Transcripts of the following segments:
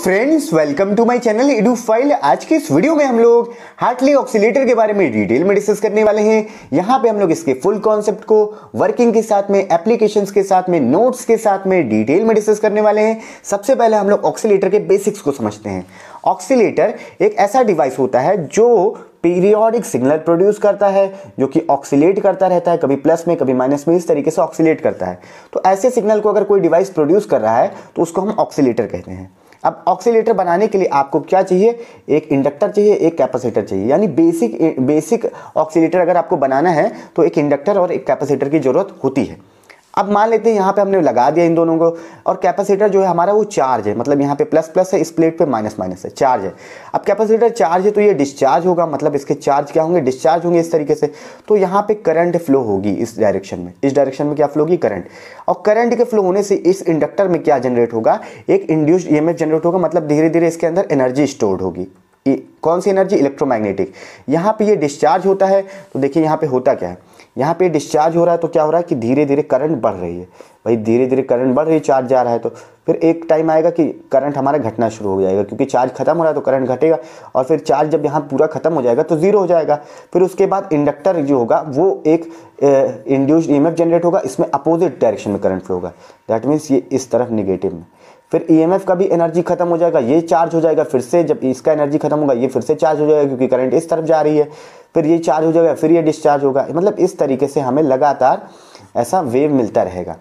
friends welcome to my channel edu file आज के इस वीडियो में हम लोग हार्टली ऑक्सीटर के बारे में डिटेल में डिस्कस करने वाले हैं यहाँ पे हम लोग इसके फुल कॉन्सेप्ट को वर्किंग के साथ में एप्लीकेशंस के साथ में नोट्स के साथ में डिटेल में डिस्कस करने वाले हैं सबसे पहले हम लोग ऑक्सीटर के बेसिक्स को समझते हैं ऑक्सीटर एक ऐसा डिवाइस होता है जो पीरियोडिक सिग्नल प्रोड्यूस करता है जो कि ऑक्सीलेट करता रहता है कभी प्लस में कभी माइनस में इस तरीके से ऑक्सीलेट करता है तो ऐसे सिग्नल को अगर कोई डिवाइस प्रोड्यूस कर रहा है तो उसको हम ऑक्सीलेटर कहते हैं अब ऑक्सीटर बनाने के लिए आपको क्या चाहिए एक इंडक्टर चाहिए एक कैपेसिटर चाहिए यानी बेसिक बेसिक ऑक्सीटर अगर आपको बनाना है तो एक इंडक्टर और एक कैपेसिटर की ज़रूरत होती है अब मान लेते हैं यहाँ पे हमने लगा दिया इन दोनों को और कैपेसिटर जो है हमारा वो चार्ज है मतलब यहाँ पे प्लस प्लस है इस प्लेट पे माइनस माइनस है चार्ज है अब कैपेसिटर चार्ज है तो ये डिस्चार्ज होगा मतलब इसके चार्ज क्या होंगे डिस्चार्ज होंगे इस तरीके से तो यहाँ पे करंट फ्लो होगी इस डायरेक्शन में इस डायरेक्शन में क्या फ्लो होगी करंट और करंट के फ्लो होने से इस इंडक्टर में क्या जनरेट होगा एक इंड्यूस्ड ई जनरेट होगा मतलब धीरे धीरे इसके अंदर एनर्जी स्टोर्ड होगी कौन सी एनर्जी इलेक्ट्रोमैग्नेटिक यहाँ पे ये डिस्चार्ज होता है तो देखिए यहाँ पे होता क्या है यहाँ पे डिस्चार्ज हो रहा है तो क्या हो रहा है कि धीरे धीरे करंट बढ़ रही है भाई धीरे धीरे करंट बढ़ रही है चार्ज जा रहा है तो फिर एक टाइम आएगा कि करंट हमारा घटना शुरू हो जाएगा क्योंकि चार्ज खत्म हो रहा है तो करंट घटेगा और फिर चार्ज जब यहाँ पूरा खत्म हो जाएगा तो ज़ीरो हो जाएगा फिर उसके बाद इंडक्टर जो होगा वो एक इंड्यूस ई जनरेट होगा इसमें अपोजिट डायरेक्शन में करंट फ्लो होगा दैट मीन्स ये इस तरफ निगेटिव में फिर ई का भी एनर्जी खत्म हो जाएगा ये चार्ज हो जाएगा फिर से जब इसका एनर्जी खत्म होगा ये फिर से चार्ज हो जाएगा क्योंकि करंट इस तरफ जा रही है फिर ये चार्ज हो जाएगा फिर ये डिस्चार्ज होगा मतलब इस तरीके से हमें लगातार ऐसा वेव मिलता रहेगा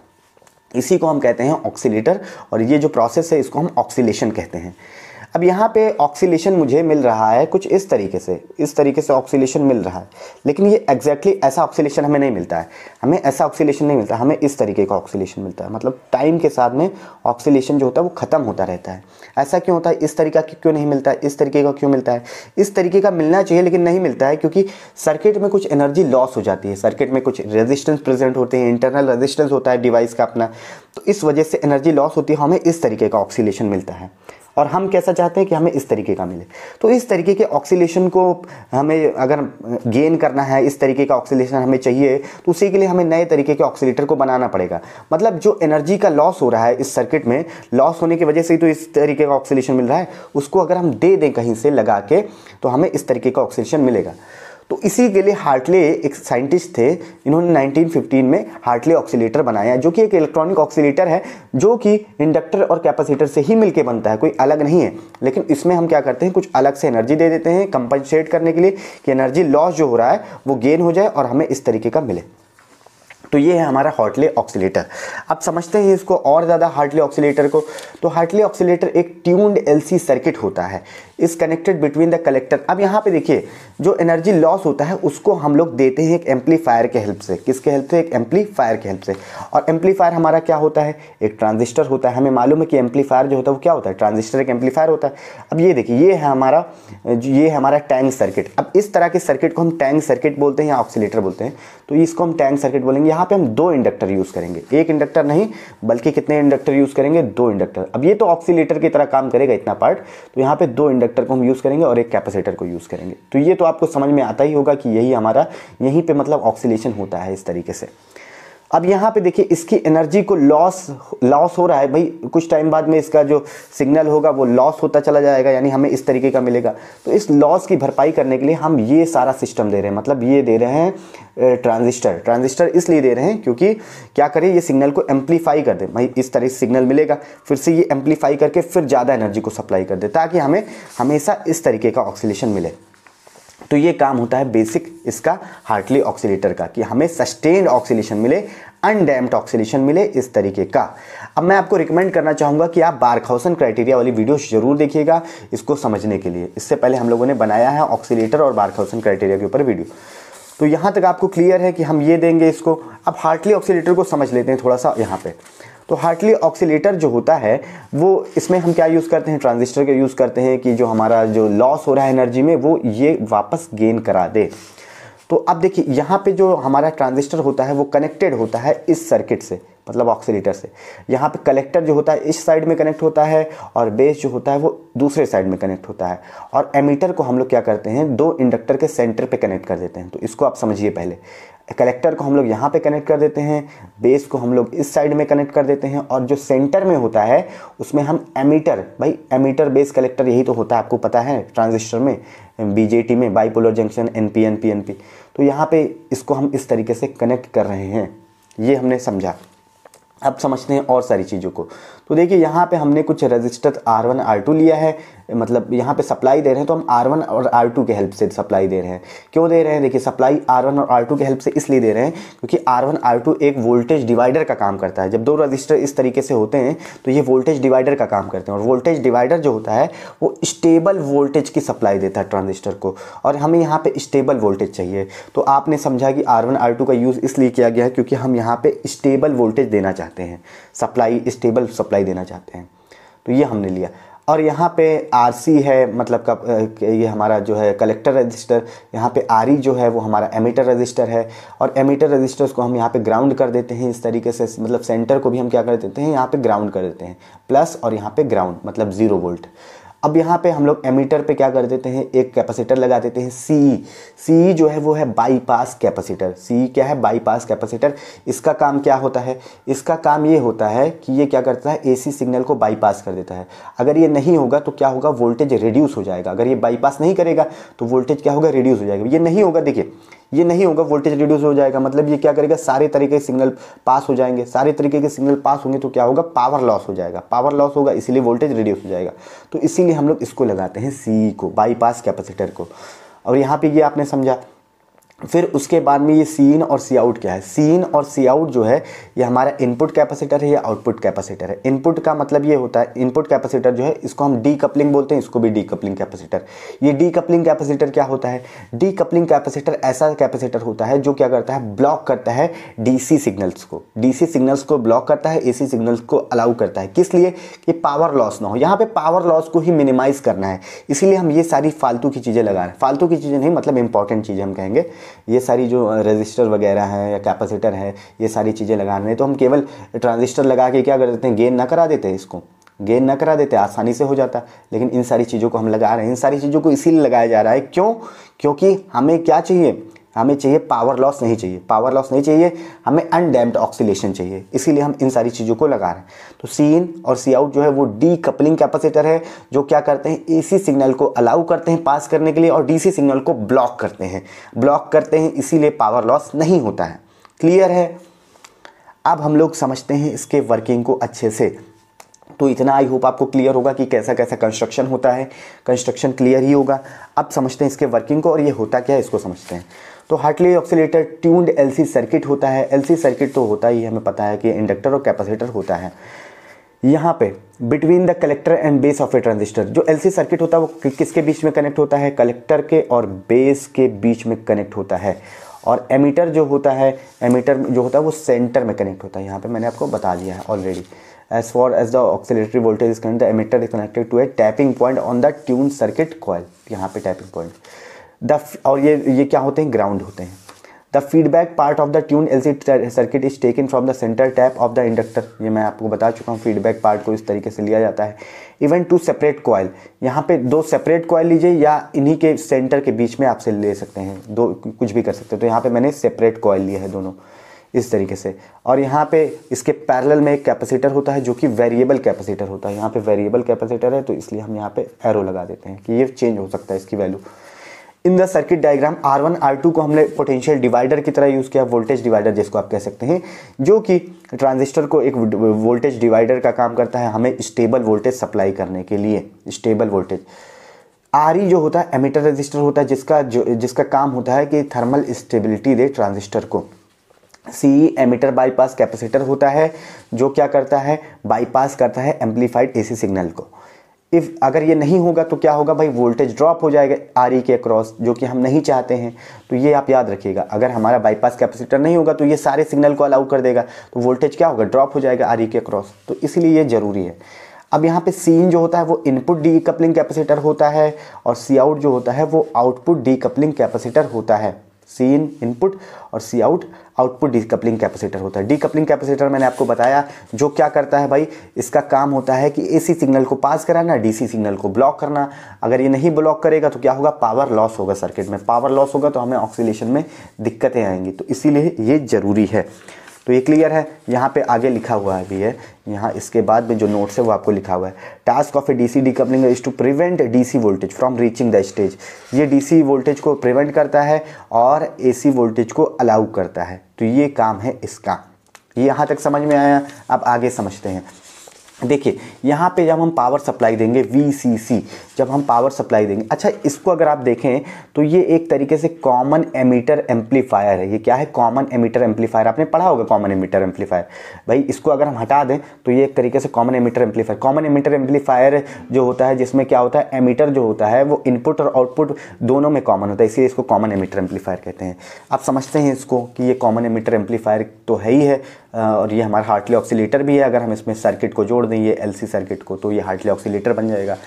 इसी को हम कहते हैं ऑक्सीलेटर और ये जो प्रोसेस है इसको हम ऑक्सीलेशन कहते हैं अब यहाँ पे ऑक्सीलेशन मुझे मिल रहा है कुछ इस तरीके से इस तरीके से ऑक्सीलेशन मिल रहा है लेकिन ये एग्जैक्टली exactly ऐसा ऑक्सीलेशन हमें नहीं मिलता है हमें ऐसा ऑक्सीलेशन नहीं मिलता हमें इस तरीके का ऑक्सीलेशन मिलता है मतलब टाइम के साथ में ऑक्सीलेशन जो होता है वो ख़त्म होता रहता है ऐसा क्यों होता है इस तरीका क्यों नहीं मिलता है इस तरीके का क्यों मिलता है इस तरीके का मिलना चाहिए लेकिन नहीं मिलता है क्योंकि सर्किट में कुछ एनर्जी लॉस हो जाती है सर्किट में कुछ रेजिस्टेंस प्रेजेंट होते हैं इंटरनल रेजिस्टेंस होता है डिवाइस का अपना तो इस वजह से एनर्जी लॉस होती है हमें इस तरीके का ऑक्सीलेशन मिलता है और हम कैसा चाहते हैं कि हमें इस तरीके का मिले तो इस तरीके के ऑक्सीलेशन को हमें अगर गेन करना है इस तरीके का ऑक्सीलेशन हमें चाहिए तो उसी के लिए हमें नए तरीके के ऑक्सीलेटर को बनाना पड़ेगा मतलब जो एनर्जी का लॉस हो रहा है इस सर्किट में लॉस होने की वजह से ही तो इस तरीके का ऑक्सीलेशन मिल रहा है उसको अगर हम दे दें कहीं से लगा के तो हमें इस तरीके का ऑक्सीलेशन मिलेगा तो इसी के लिए हार्टले एक साइंटिस्ट थे इन्होंने 1915 में हार्टले ऑक्सीटर बनाया जो कि एक इलेक्ट्रॉनिक ऑक्सीटर है जो कि इंडक्टर और कैपेसिटर से ही मिलके बनता है कोई अलग नहीं है लेकिन इसमें हम क्या करते हैं कुछ अलग से एनर्जी दे देते हैं कंपनसेट करने के लिए कि एनर्जी लॉस जो हो रहा है वो गेन हो जाए और हमें इस तरीके का मिले तो ये है हमारा हार्टले ऑक्सीटर अब समझते हैं इसको और ज़्यादा हार्टले ऑक्सीटर को तो हार्टले ऑक्सीटर एक ट्यून्ड एलसी सर्किट होता है is connected between the collector अब यहाँ पे देखिए जो एनर्जी लॉस होता है उसको हम लोग देते हैं एक एम्पलीफायर के हेल्प से किसके हेल्प से एक एम्पलीफायर के हेल्प से और एम्पलीफायर हमारा क्या होता है एक ट्रांजिस्टर होता है हमें मालूम है कि एम्पलीफायर जो होता है वो क्या होता है ट्रांजिस्टर एक एम्पलीफायर होता है अब ये देखिए ये है हमारा ये है हमारा टैंक सर्किट अब इस तरह के सर्किट को हम टैंक सर्किट बोलते हैं या ऑक्सीटर बोलते हैं तो इसको हम टैंक सर्किट बोलेंगे यहाँ पर हम दो इंडक्टर यूज़ करेंगे एक इंडक्टर नहीं बल्कि कितने इंडक्टर यूज़ करेंगे दो इंडक्टर अब ये तो ऑक्सीटर की तरह काम करेगा इतना पार्ट तो यहाँ पे दो इंडक्टर इंडक्टर को हम यूज़ करेंगे और एक कैपेसिटर को यूज़ करेंगे तो ये तो आपको समझ में आता ही होगा कि यही हमारा यहीं पर मतलब ऑक्सीलेशन होता है इस तरीके से अब यहाँ पे देखिए इसकी एनर्जी को लॉस लॉस हो रहा है भाई कुछ टाइम बाद में इसका जो सिग्नल होगा वो लॉस होता चला जाएगा यानी हमें इस तरीके का मिलेगा तो इस लॉस की भरपाई करने के लिए हम ये सारा सिस्टम दे रहे हैं मतलब ये दे रहे हैं ट्रांजिस्टर ट्रांजिस्टर इसलिए दे रहे हैं क्योंकि क्या करें ये सिग्नल को एम्पलीफाई कर दे भाई इस तरह से सिग्नल मिलेगा फिर से ये एम्पलीफाई करके फिर ज़्यादा एनर्जी को सप्लाई कर दे ताकि हमें हमेशा इस तरीके का ऑक्सीलेशन मिले तो ये काम होता है बेसिक इसका हार्टली ऑक्सीटर का कि हमें सस्टेन्ड ऑक्सीडेशन मिले अनडैम्ड ऑक्सीडेशन मिले इस तरीके का अब मैं आपको रिकमेंड करना चाहूँगा कि आप बारखाउसन क्राइटेरिया वाली वीडियो जरूर देखिएगा इसको समझने के लिए इससे पहले हम लोगों ने बनाया है ऑक्सीटर और बारखाउसन क्राइटेरिया के ऊपर वीडियो तो यहाँ तक आपको क्लियर है कि हम ये देंगे इसको अब हार्टली ऑक्सीटर को समझ लेते हैं थोड़ा सा यहाँ पर तो हार्टली ऑक्सीटर जो होता है वो इसमें हम क्या यूज़ करते हैं ट्रांजिस्टर का यूज़ करते हैं कि जो हमारा जो लॉस हो रहा है एनर्जी में वो ये वापस गेन करा दे तो अब देखिए यहाँ पे जो हमारा ट्रांजिस्टर होता है वो कनेक्टेड होता है इस सर्किट से मतलब ऑक्सीटर से यहाँ पे कलेक्टर जो होता है इस साइड में कनेक्ट होता है और बेस जो होता है वो दूसरे साइड में कनेक्ट होता है और एमीटर को हम लोग क्या करते हैं दो इंडक्टर के सेंटर पे कनेक्ट कर देते हैं तो इसको आप समझिए पहले कलेक्टर को हम लोग यहाँ पे कनेक्ट कर देते हैं बेस को हम लोग इस साइड में कनेक्ट कर देते हैं और जो सेंटर में होता है उसमें हम एमीटर भाई एमीटर बेस कलेक्टर यही तो होता है आपको पता है ट्रांजिस्टर में बीजेटी में bipolar junction P N P तो यहाँ पे इसको हम इस तरीके से कनेक्ट कर रहे हैं ये हमने समझा अब समझते हैं और सारी चीज़ों को तो देखिए यहाँ पे हमने कुछ रजिस्टर आर टू लिया है मतलब यहाँ पे सप्लाई दे रहे हैं तो हम आर वन और आर टू के हेल्प से सप्लाई दे रहे हैं क्यों दे रहे हैं देखिए सप्लाई आर वन और आर टू के हेल्प से इसलिए दे रहे हैं क्योंकि आर वन आर टू एक वोल्टेज डिवाइडर का काम करता है जब दो रजिस्टर इस तरीके से होते हैं तो ये वोल्टेज डिवाइडर का काम करते हैं और वोल्टेज डिवाइडर जो होता है वो स्टेबल वोल्टेज की सप्लाई देता है ट्रांजिस्टर को और हमें यहाँ पर स्टेबल वोल्टेज चाहिए तो आपने समझा कि आर वन आर टू का यूज़ इसलिए किया गया है क्योंकि हम यहाँ पर स्टेबल वोल्टेज देना चाहते हैं सप्लाई स्टेबल सप्लाई देना चाहते हैं तो ये हमने लिया और यहाँ पे आरसी है मतलब कब ये हमारा जो है कलेक्टर रजिस्टर यहाँ पे ई e जो है वो हमारा एमीटर रजिस्टर है और एमीटर रजिस्टर्स को हम यहाँ पे ग्राउंड कर देते हैं इस तरीके से मतलब सेंटर को भी हम क्या कर देते हैं यहाँ पे ग्राउंड कर देते हैं प्लस और यहाँ पे ग्राउंड मतलब ज़ीरो वोल्ट अब यहाँ पे हम लोग एमीटर पे क्या कर देते हैं एक कैपेसिटर लगा देते हैं सी सी जो है वो है बाईपास कैपेसिटर सी क्या है बाईपास कैपेसिटर इसका काम क्या होता है इसका काम ये होता है कि ये क्या करता है एसी सिग्नल को बाईपास कर देता है अगर ये नहीं होगा तो क्या होगा वोल्टेज रिड्यूस हो जाएगा अगर ये बाईपास नहीं करेगा तो वोल्टेज क्या होगा रिड्यूस हो जाएगा ये नहीं होगा देखिए ये नहीं होगा वोल्टेज रिड्यूस हो जाएगा मतलब ये क्या करेगा सारे तरीके के सिग्नल पास हो जाएंगे सारे तरीके के सिग्नल पास होंगे तो क्या होगा पावर लॉस हो जाएगा पावर लॉस होगा इसीलिए वोल्टेज रिड्यूस हो जाएगा तो इसीलिए हम लोग इसको लगाते हैं सी को बाईपास कैपेसिटर को और यहाँ पर ये आपने समझा फिर उसके बाद में ये सी इन और सी आउट क्या है सी इन और सी आउट जो है ये हमारा इनपुट कैपेसिटर है या आउटपुट कैपेसिटर है इनपुट का मतलब ये होता है इनपुट कैपेसिटर जो है इसको हम डी कपलिंग बोलते हैं इसको भी डी कपलिंग कैपेसिटर ये डी कपलिंग कैपेसिटर क्या होता है डी कपलिंग कैपेसिटर ऐसा कैपेसिटर होता है जो क्या करता है ब्लॉक करता है डी सिग्नल्स को डी सिग्नल्स को ब्लॉक करता है ए सिग्नल्स को अलाउ करता है किस लिए कि पावर लॉस ना हो यहाँ पर पावर लॉस को ही मिनिमाइज़ करना है इसीलिए हम ये सारी फालतू की चीज़ें लगा रहे हैं फालतू की चीज़ें नहीं मतलब इंपॉर्टेंट चीज़ें हम कहेंगे ये सारी जो रजिस्टर वगैरह है या कैपेसिटर है ये सारी चीज़ें रहे हैं तो हम केवल ट्रांजिस्टर लगा के क्या कर देते हैं गेन ना करा देते हैं इसको गेन ना करा देते आसानी से हो जाता लेकिन इन सारी चीज़ों को हम लगा रहे हैं इन सारी चीज़ों को इसीलिए लगाया जा रहा है क्यों क्योंकि हमें क्या चाहिए हमें चाहिए पावर लॉस नहीं चाहिए पावर लॉस नहीं चाहिए हमें अनडैम्ड ऑक्सीलेशन चाहिए इसीलिए हम इन सारी चीज़ों को लगा रहे हैं तो सी इन और सी आउट जो है वो डी कपलिंग कैपेसिटर है जो क्या करते हैं सी सिग्नल को अलाउ करते हैं पास करने के लिए और डीसी सिग्नल को ब्लॉक करते हैं ब्लॉक करते हैं इसीलिए पावर लॉस नहीं होता है क्लियर है अब हम लोग समझते हैं इसके वर्किंग को अच्छे से तो इतना आई होप आपको क्लियर होगा कि कैसा कैसा कंस्ट्रक्शन होता है कंस्ट्रक्शन क्लियर ही होगा अब समझते हैं इसके वर्किंग को और ये होता क्या है इसको समझते हैं तो Hartley oscillator tuned LC circuit होता है एलसी सर्किट तो होता ही हमें पता है कि इंडक्टर और कैपेसिटर होता है यहाँ पे between the collector and base of a transistor जो एलसी सर्किट होता है वो किसके बीच में कनेक्ट होता है कलेक्टर के और बेस के बीच में कनेक्ट होता है और एमीटर जो होता है एमीटर जो होता है वो सेंटर में कनेक्ट होता है यहाँ पे मैंने आपको बता दिया है already as far as the oscillatory voltage is connect the emitter is connected to a tapping point on the tune circuit coil यहाँ पे टैपिंग पॉइंट द और ये ये क्या होते हैं ग्राउंड होते हैं the feedback part of the tune L C circuit is taken from the centre tap of the inductor ये मैं आपको बता चुका हूँ फीडबैक पार्ट को इस तरीके से लिया जाता है इवन टू सेपरेट कॉयल यहाँ पे दो सेपरेट कॉयल लीजिए या इन्हीं के सेंटर के बीच में आपसे ले सकते हैं दो कुछ भी कर सकते हैं तो यहाँ पे मैंने सेपरेट कॉयल लिया है दोनों इस तरीके से और यहाँ पे इसके पैरेलल में एक कैपेसिटर होता है जो कि वेरिएबल कैपेसिटर होता है यहाँ पे वेरिएबल कैपेसिटर है तो इसलिए हम यहाँ पे एरो लगा देते हैं कि ये चेंज हो सकता है इसकी value in the circuit diagram R one R two को हमने पोटेंशियल डिवाइडर की तरह यूज़ किया वोल्टेज डिवाइडर जिसको आप कह सकते हैं जो कि ट्रांजिस्टर को एक वोल्टेज डिवाइडर का काम करता है हमें स्टेबल वोल्टेज सप्लाई करने के लिए स्टेबल वोल्टेज आर ई जो होता है एमिटर रजिस्टर होता है जिसका जो जिसका काम होता है कि थर्मल स्टेबिलिटी दे ट्रांजिस्टर को सी एमिटर बाईपास कैपेसिटर होता है जो क्या करता है बाईपास करता है एम्पलीफाइड एसी सिग्नल को इफ़ अगर ये नहीं होगा तो क्या होगा भाई वोल्टेज ड्रॉप हो जाएगा आर e के अक्रॉस जो कि हम नहीं चाहते हैं तो ये आप याद रखिएगा अगर हमारा बाईपास कैपेसिटर नहीं होगा तो ये सारे सिग्नल को अलाउ कर देगा तो वोल्टेज क्या होगा ड्रॉप हो जाएगा आर e के अक्रॉस तो इसलिए ये ज़रूरी है अब यहाँ पे सीन जो होता है वो इनपुट डी कपलिंग कैपेसिटर होता है और सी आउट जो होता है वो आउटपुट डी कपलिंग कैपेसिटर होता है सी इन इनपुट और C out output decoupling capacitor होता है डीकपलिंग कैपेसिटर मैंने आपको बताया जो क्या करता है भाई इसका काम होता है कि एसी सिग्नल को पास कराना डीसी सिग्नल को ब्लॉक करना अगर ये नहीं ब्लॉक करेगा तो क्या होगा पावर लॉस होगा सर्किट में पावर लॉस होगा तो हमें ऑक्सीलेशन में दिक्कतें आएंगी तो इसीलिए ये ज़रूरी है तो ये क्लियर है यहाँ पे आगे लिखा हुआ है भी है यहाँ इसके बाद में जो नोट्स है वो आपको लिखा हुआ है task of a DC decoupling is to prevent DC voltage from reaching the stage ये डीसी वोल्टेज को प्रिवेंट करता है और एसी वोल्टेज को अलाउ करता है तो ये काम है इसका ये यहाँ तक समझ में आया अब आगे समझते हैं देखिए यहाँ पे जब हम पावर सप्लाई देंगे वी सी सी जब हम पावर सप्लाई देंगे अच्छा इसको अगर आप देखें तो ये एक तरीके से कॉमन एमीटर एम्पलीफायर है ये क्या है कॉमन एमीटर एम्पलीफायर आपने पढ़ा होगा कॉमन एमीटर एम्पलीफायर भाई इसको अगर हम हटा दें तो ये एक तरीके से common emitter amplifier common emitter amplifier जो होता है जिसमें क्या होता है एमीटर जो होता है वो इनपुट और आउटपुट दोनों में कॉमन होता है इसलिए इसको कॉमन एमीटर एम्पलीफायर कहते हैं आप समझते हैं इसको कि ये कॉमन एमीटर एम्पलीफायर तो है ही है और ये हमारा हार्टली ऑक्सीटर भी है अगर हम इसमें सर्किट को जोड़ दें ये एलसी सर्किट को तो ये हार्टली ऑक्सीटर बन जाएगा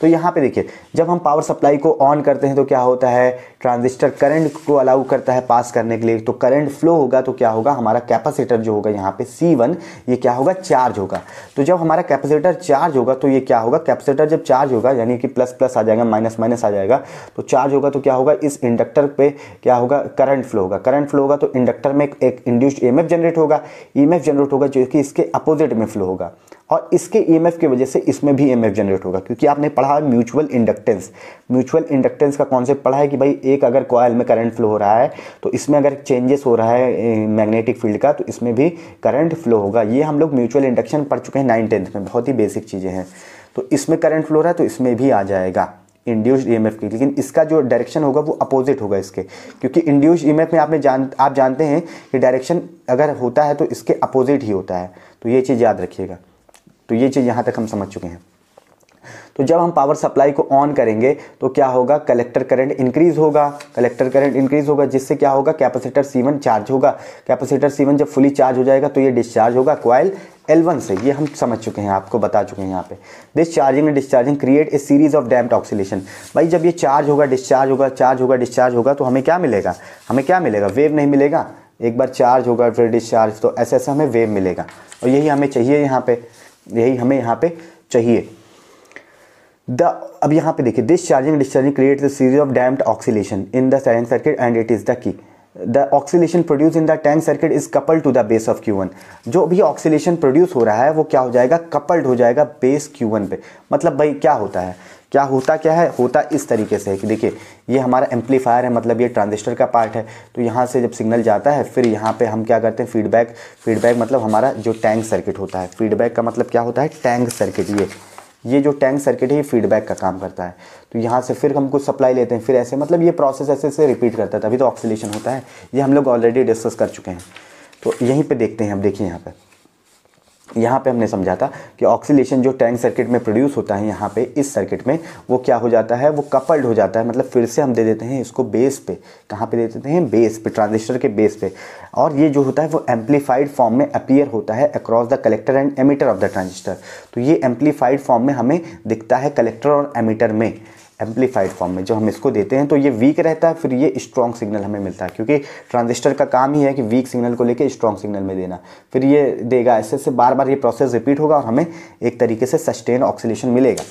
तो यहाँ पे देखिए जब हम पावर सप्लाई को ऑन करते हैं तो क्या होता है ट्रांजिस्टर करंट को अलाउ करता है पास करने के लिए तो करंट फ्लो होगा तो क्या होगा हमारा कैपेसिटर जो होगा यहाँ पे सी वन ये क्या होगा चार्ज होगा तो जब हमारा कैपेसिटर चार्ज होगा तो ये क्या होगा कैपेसिटर जब चार्ज होगा यानी कि प्लस प्लस आ जाएगा माइनस माइनस आ जाएगा तो चार्ज होगा तो क्या होगा इस इंडक्टर पर क्या होगा करंट फ्लो होगा करंट फ्लो होगा तो इंडक्टर में एक इंड्यूस्ड ई जनरेट होगा ई जनरेट होगा जो कि इसके अपोजिट में फ्लो होगा और इसके ईएमएफ e की वजह से इसमें भी ईएमएफ e जनरेट होगा क्योंकि आपने पढ़ा है म्यूचुअल इंडक्टेंस म्यूचुअल इंडक्टेंस का कॉन्सेप्ट पढ़ा है कि भाई एक अगर कॉयल में करंट फ्लो हो रहा है तो इसमें अगर चेंजेस हो रहा है मैग्नेटिक फील्ड का तो इसमें भी करंट फ्लो होगा ये हम लोग म्यूचुअल इंडक्शन पढ़ चुके हैं नाइन टेंथ में बहुत ही बेसिक चीज़ें हैं तो इसमें करंट फ्लो रहा है तो इसमें भी आ जाएगा इंड्यूस्ड एफ़ e की लेकिन इसका जो डायरेक्शन होगा वो अपोजिट होगा इसके क्योंकि इंड्यूस्ड ईएमएफ में आपने जान आप जानते हैं कि डायरेक्शन अगर होता है तो इसके अपोजिट ही होता है तो ये चीज़ याद रखिएगा तो ये चीज़ यहाँ तक हम समझ चुके हैं तो जब हम पावर सप्लाई को ऑन करेंगे तो क्या होगा कलेक्टर करंट इंक्रीज होगा कलेक्टर करंट इंक्रीज होगा जिससे क्या होगा कैपेसिटर सीवन चार्ज होगा कैपेसिटर सीवन जब फुली चार्ज हो जाएगा तो ये डिस्चार्ज होगा क्वाइल L1 से ये हम समझ चुके हैं आपको बता चुके हैं यहाँ पे discharging and discharging create a series of damp oscillation भाई जब ये चार्ज होगा डिस्चार्ज होगा चार्ज होगा डिस्चार्ज होगा तो हमें क्या मिलेगा हमें क्या मिलेगा वेव नहीं मिलेगा एक बार चार्ज होगा फिर डिस्चार्ज तो ऐसे ऐसे हमें वेव मिलेगा और यही हमें चाहिए यहाँ पर यही हमें यहाँ पे चाहिए द अब यहाँ पे देखिए this charging discharging create the series of damped oscillation in the silent circuit and it is the key the oscillation produce in the tank circuit is coupled to the base of Q one जो भी oscillation produce हो रहा है वो क्या हो जाएगा coupled हो जाएगा बेस क्यू वन पे मतलब भाई क्या होता है क्या होता क्या है होता इस तरीके से है कि देखिए ये हमारा एम्पलीफायर है मतलब ये ट्रांजिस्टर का पार्ट है तो यहाँ से जब सिग्नल जाता है फिर यहाँ पे हम क्या करते हैं फीडबैक फीडबैक मतलब हमारा जो टैंक सर्किट होता है फीडबैक का मतलब क्या होता है टैंक सर्किट ये ये जो टैंक सर्किट है ये फीडबैक का काम करता है तो यहाँ से फिर हम कुछ सप्लाई लेते हैं फिर ऐसे मतलब ये प्रोसेस ऐसे ऐसे रिपीट करता है तभी तो ऑक्सीलेशन होता है ये हम लोग ऑलरेडी डिस्कस कर चुके हैं तो यहीं पर देखते हैं हम देखिए यहाँ पर यहाँ पे हमने समझा था कि ऑक्सीलेशन जो टैंक सर्किट में प्रोड्यूस होता है यहाँ पे इस सर्किट में वो क्या हो जाता है वो कपल्ड हो जाता है मतलब फिर से हम दे देते हैं इसको बेस पे कहाँ पे दे देते हैं बेस पे ट्रांजिस्टर के बेस पे और ये जो होता है वो एम्पलीफाइड फॉर्म में अपीयर होता है across the collector and emitter of the transistor तो ये एम्पलीफाइड फॉर्म में हमें दिखता है कलेक्टर और एमीटर में एम्पलीफाइड फॉर्म में जब हम इसको देते हैं तो ये वीक रहता है फिर ये स्ट्रॉन्ग सिग्नल हमें मिलता है क्योंकि ट्रांजिस्टर का काम ही है कि वीक सिग्नल को लेकर स्ट्रॉन्ग सिग्नल में देना फिर ये देगा ऐसे ऐसे बार बार ये प्रोसेस रिपीट होगा और हमें एक तरीके से सस्टेन ऑक्सीलेशन मिलेगा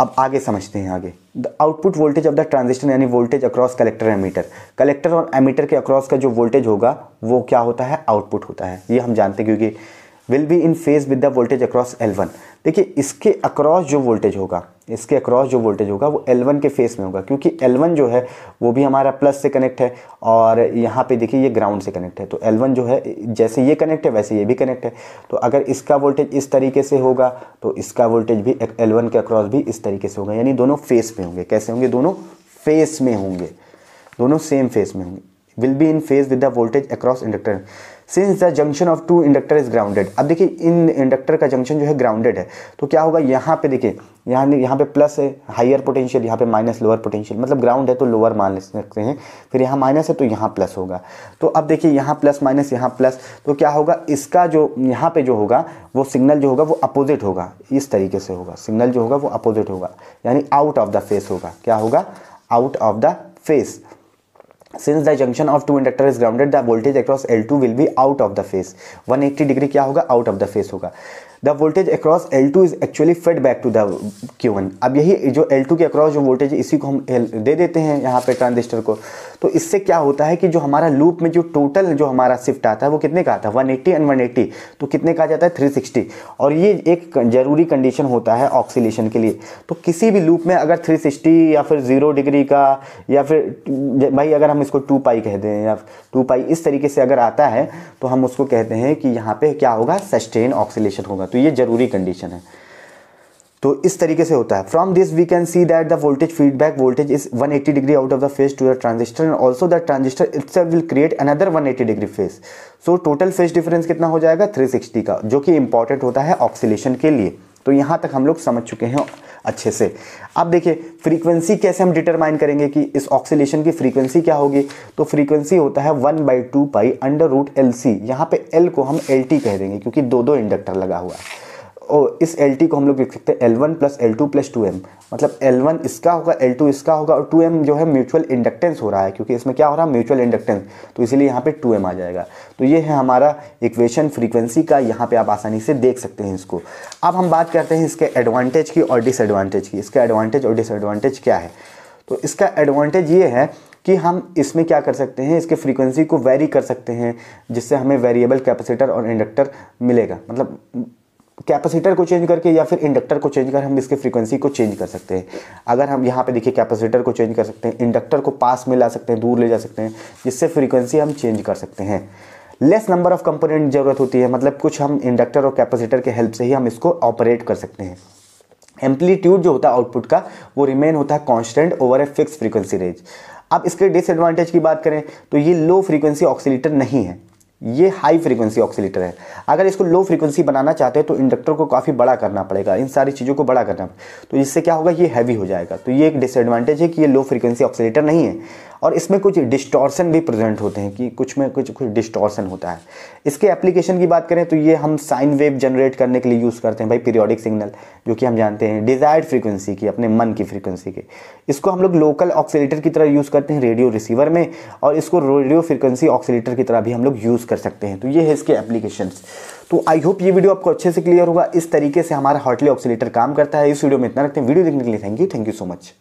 अब आगे समझते हैं आगे the output voltage of the transistor यानी voltage across collector emitter collector और एमीटर के अक्रॉस का जो वोल्टेज होगा वो क्या होता है आउटपुट होता है ये हम जानते हैं क्योंकि will be in phase with the voltage across L one देखिए इसके अक्रॉस जो वोल्टेज होगा इसके अक्रॉस जो वोल्टेज होगा वो एल वन के फेस में होगा क्योंकि एल वन जो है वो भी हमारा प्लस से कनेक्ट है और यहाँ पे देखिए ये ग्राउंड से कनेक्ट है तो एल वन जो है जैसे ये कनेक्ट है वैसे ये भी कनेक्ट है तो अगर इसका वोल्टेज इस तरीके से होगा तो इसका वोल्टेज भी एल वन के अक्रॉस भी इस तरीके से होगा यानी दोनों फेस में होंगे कैसे होंगे दोनों फेस में होंगे दोनों सेम फेस में होंगे will be in phase with the voltage across inductor since the junction of two inductor is grounded अब देखिए इन इंडक्टर का जंक्शन जो है ग्राउंडेड है तो क्या होगा यहाँ पे देखिए यहाँ यहाँ पे प्लस है हायर पोटेंशियल यहाँ पे माइनस लोअर पोटेंशियल मतलब ग्राउंड है तो लोअर मान सकते हैं फिर यहाँ माइनस है तो यहाँ प्लस होगा तो अब देखिए यहाँ प्लस माइनस यहाँ प्लस तो क्या होगा इसका जो यहाँ पे जो होगा वो सिग्नल जो होगा वो अपोजिट होगा इस तरीके से होगा सिग्नल जो होगा वो अपोजिट होगा यानी आउट ऑफ द फेस होगा क्या होगा out of the phase since the junction of two inductor is grounded the voltage across L two will be out of the phase 180 degree क्या होगा आउट ऑफ द फेस होगा the voltage across L two is actually fed back to the Q one अब यही जो L two के across जो voltage इसी को हम दे देते हैं यहाँ पे ट्रांजिस्टर को तो इससे क्या होता है कि जो हमारा लूप में जो टोटल जो हमारा शिफ्ट आता है वो कितने का आता है one eighty and one eighty तो कितने का जाता है थ्री सिक्सटी और ये एक ज़रूरी कंडीशन होता है ऑक्सीलेशन के लिए तो किसी भी लूप में अगर थ्री सिक्सटी या फिर ज़ीरो डिग्री का या फिर भाई अगर हम इसको टू पाई कह दें या टू पाई इस तरीके से अगर आता है तो हम उसको कहते हैं कि यहाँ पर क्या होगा सस्टेन ऑक्सीलेशन होगा तो ये ज़रूरी कंडीशन है तो इस तरीके से होता है from this we can see that the voltage feedback voltage is 180 degree out of the phase to the transistor and also the transistor it's will create another 180 degree phase so total phase difference कितना हो जाएगा 360 का जो कि important होता है oscillation के लिए तो यहाँ तक हम लोग समझ चुके हैं अच्छे से अब देखिए फ्रीक्वेंसी कैसे हम डिटरमाइन करेंगे कि इस ऑक्सीलेशन की फ्रीक्वेंसी क्या होगी तो फ्रीक्वेंसी होता है one by two pi under root L C यहाँ पे एल को हम एल टी कह देंगे क्योंकि दो दो इंडक्टर लगा हुआ है और इस एल टी को हम लोग लिख सकते हैं L one plus L two plus two M मतलब एल वन इसका होगा एल टू इसका होगा और टू एम जो है म्यूचुअल इंडक्टेंस हो रहा है क्योंकि इसमें क्या हो रहा है म्यूचुअल इंडक्टेंस तो इसीलिए यहाँ पे टू एम आ जाएगा तो ये है हमारा इक्वेशन फ्रीक्वेंसी का यहाँ पे आप आसानी से देख सकते हैं इसको अब हम बात करते हैं इसके एडवांटेज की और डिसएडवांटेज की इसका एडवांटेज और डिसएडवांटेज क्या है तो इसका एडवांटेज ये है कि हम इसमें क्या कर सकते हैं इसके फ्रीक्वेंसी को वेरी कर सकते हैं जिससे हमें वेरिएबल कैपेसिटर और इंडक्टर मिलेगा मतलब कैपेसिटर को चेंज करके या फिर इंडक्टर को चेंज कर हम इसके फ्रीक्वेंसी को चेंज कर सकते हैं अगर हम यहाँ पे देखिए कैपेसिटर को चेंज कर सकते हैं इंडक्टर को पास में ला सकते हैं दूर ले जा सकते हैं जिससे फ्रीक्वेंसी हम चेंज कर सकते हैं लेस नंबर ऑफ कंपोनेंट ज़रूरत होती है मतलब कुछ हम इंडक्टर और कैपेसिटर के हेल्प से ही हम इसको ऑपरेट कर सकते हैं एम्पलीट्यूड जो होता है आउटपुट का वो रिमेन होता है constant over a fix frequency range अब इसके डिसएडवांटेज की बात करें तो ये लो फ्रीक्वेंसी ऑक्सीटर नहीं है ये हाई फ्रीक्वेंसी ऑक्सीटर है अगर इसको लो फ्रीक्वेंसी बनाना चाहते हैं तो इंडक्टर को काफ़ी बड़ा करना पड़ेगा इन सारी चीज़ों को बड़ा करना पड़ेगा तो इससे क्या होगा ये हैवी हो जाएगा तो ये एक डिसएडवांटेज है कि ये लो फ्रीक्वेंसी ऑक्सीटर नहीं है और इसमें कुछ डिस्टॉर्सन भी प्रेजेंट होते हैं कि कुछ में कुछ कुछ डिस्टॉर्सन होता है इसके एप्लीकेशन की बात करें तो ये हम साइन वेव जनरेट करने के लिए यूज़ करते हैं भाई पीरियोडिक सिग्नल जो कि हम जानते हैं डिज़ायर्ड फ्रीक्वेंसी की अपने मन की फ्रीक्वेंसी के इसको हम लोग लोकल ऑक्सीटर की तरह यूज़ करते हैं रेडियो रिसीवर में और इसको रेडियो फ्रिक्वेंसी ऑक्सीटर की तरह भी हम लोग यूज़ कर सकते हैं तो ये है इसके एप्लीकेशन तो आई होप ये वीडियो आपको अच्छे से क्लियर होगा इस तरीके से हमारा हॉटली ऑक्सीटर काम करता है इस वीडियो में इतना रखते हैं वीडियो देखने के लिए thank you thank you so much